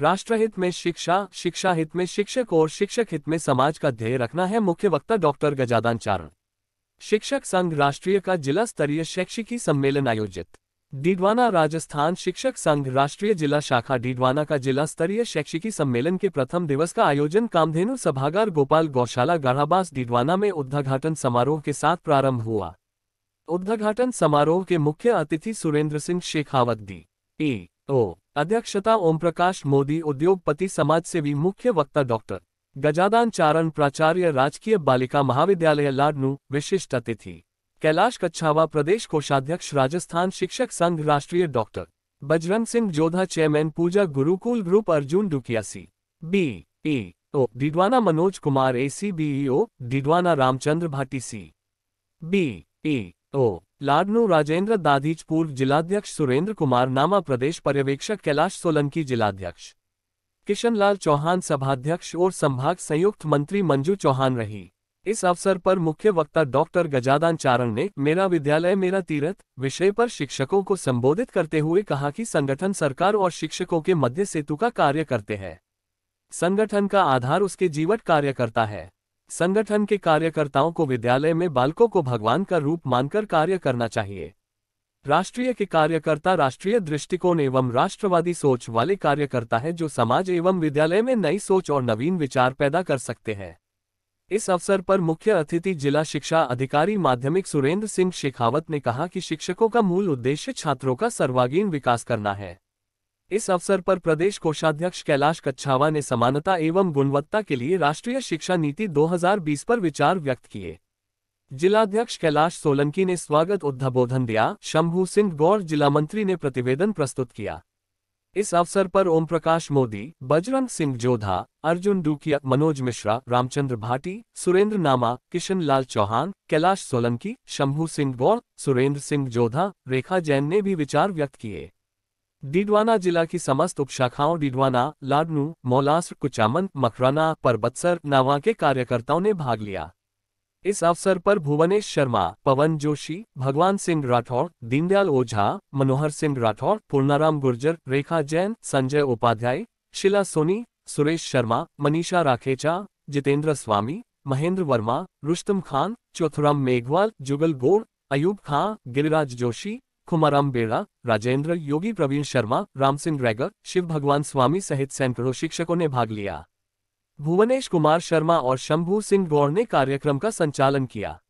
राष्ट्रहित में शिक्षा शिक्षा हित में शिक्षक और शिक्षक हित में समाज का ध्येय रखना है मुख्य वक्ता डॉक्टर गजादान चारण शिक्षक संघ राष्ट्रीय का जिला स्तरीय शैक्षिकी सम्मेलन आयोजित डीडवाना राजस्थान शिक्षक संघ राष्ट्रीय जिला शाखा डीडवाना का जिला स्तरीय शैक्षिकी सम्मेलन के प्रथम दिवस का आयोजन कामधेनु सभागार गोपाल गौशाला गढ़ाबास डीडवाना में उद्घाटन समारोह के साथ प्रारंभ हुआ उद्घाटन समारोह के मुख्य अतिथि Surendra Singh Shekhawat D A O अध्यक्षता ओमप्रकाश मोदी उद्योगपति समाजसेवी मुख्य वक्ता डॉक्टर गजादान चारण प्राचार्य राजकीय बालिका महाविद्यालय लाडनू विशिष्ट अतिथि कैलाश कच्छावा प्रदेश कोषाध्यक्ष राजस्थान शिक्षक संघ राष्ट्रीय doctor Bajrang Singh Jodha chairman Puja Gurukul group Arjun Dukiyasi B A O Didwana Manoj Kumar A C B E O Didwana Ramchandra Bhati C B A O Ladnun Rajendra Dadhich पूर्व जिलाध्यक्ष सुरेंद्र कुमार नामा प्रदेश पर्यवेक्षक कैलाश सोलंकी जिलाध्यक्ष किशनलाल चौहान सभाध्यक्ष और संभाग संयुक्त मंत्री मंजू चौहान रही इस अवसर पर मुख्य वक्ता डॉक्टर गजादान चारण ने मेरा विद्यालय मेरा तीरथ विषय पर शिक्षकों को संबोधित करते हुए कहा कि संगठन सरकार और शिक्षकों के मध्य सेतु का कार्य करते हैं संगठन का आधार उसके जीवट कार्य करता है संगठन के कार्यकर्ताओं को विद्यालय में बालकों को भगवान का रूप मानकर कार्य करना चाहिए राष्ट्रीय के कार्यकर्ता राष्ट्रीय दृष्टिकोण एवं राष्ट्रवादी सोच वाले कार्यकर्ता हैं जो समाज एवं विद्यालय में नई सोच और नवीन विचार पैदा कर सकते हैं इस अवसर पर मुख्य अतिथि जिला शिक्षा अधिकारी माध्यमिक सुरेंद्र सिंह शेखावत ने कहा कि शिक्षकों का मूल उद्देश्य छात्रों का सर्वागीण विकास करना है इस अवसर पर प्रदेश कोषाध्यक्ष कैलाश कच्छावा ने समानता एवं गुणवत्ता के लिए राष्ट्रीय शिक्षा नीति 2020 पर विचार व्यक्त किए जिलाध्यक्ष कैलाश सोलंकी ने स्वागत उद्धबोधन दिया शंभू सिंह गौर जिला मंत्री ने प्रतिवेदन प्रस्तुत किया इस अवसर पर ओम प्रकाश मोदी बजरंग सिंह जोधा अर्जुन डुकिया मनोज मिश्रा रामचंद्र भाटी सुरेंद्र नामा किशन लाल चौहान कैलाश सोलंकी शंभू सिंह गौर सुरेंद्र सिंह जोधा रेखा जैन ने भी विचार व्यक्त किए डिडवाना जिला की समस्त उपशाखाओं डिडवाना लाडनू मौलास्र कुचामन मखराना परबत्सर नावा के कार्यकर्ताओं ने भाग लिया इस अवसर पर भुवनेश शर्मा पवन जोशी भगवान सिंह राठौर दीनदयाल ओझा मनोहर सिंह राठौर पूर्णाराम गुर्जर रेखा जैन संजय उपाध्याय शिला सोनी सुरेश शर्मा मनीषा राखेचा जितेंद्र स्वामी महेंद्र वर्मा रुस्तम खान चौथुराम मेघवाल जुगल गोड़ अयूब खां गिरिराज जोशी खुमाराम बेड़ा राजेंद्र योगी प्रवीण शर्मा राम सिंह रैगर शिव भगवान स्वामी सहित सैकड़ों शिक्षकों ने भाग लिया भुवनेश कुमार शर्मा और शंभू सिंह गौड़ ने कार्यक्रम का संचालन किया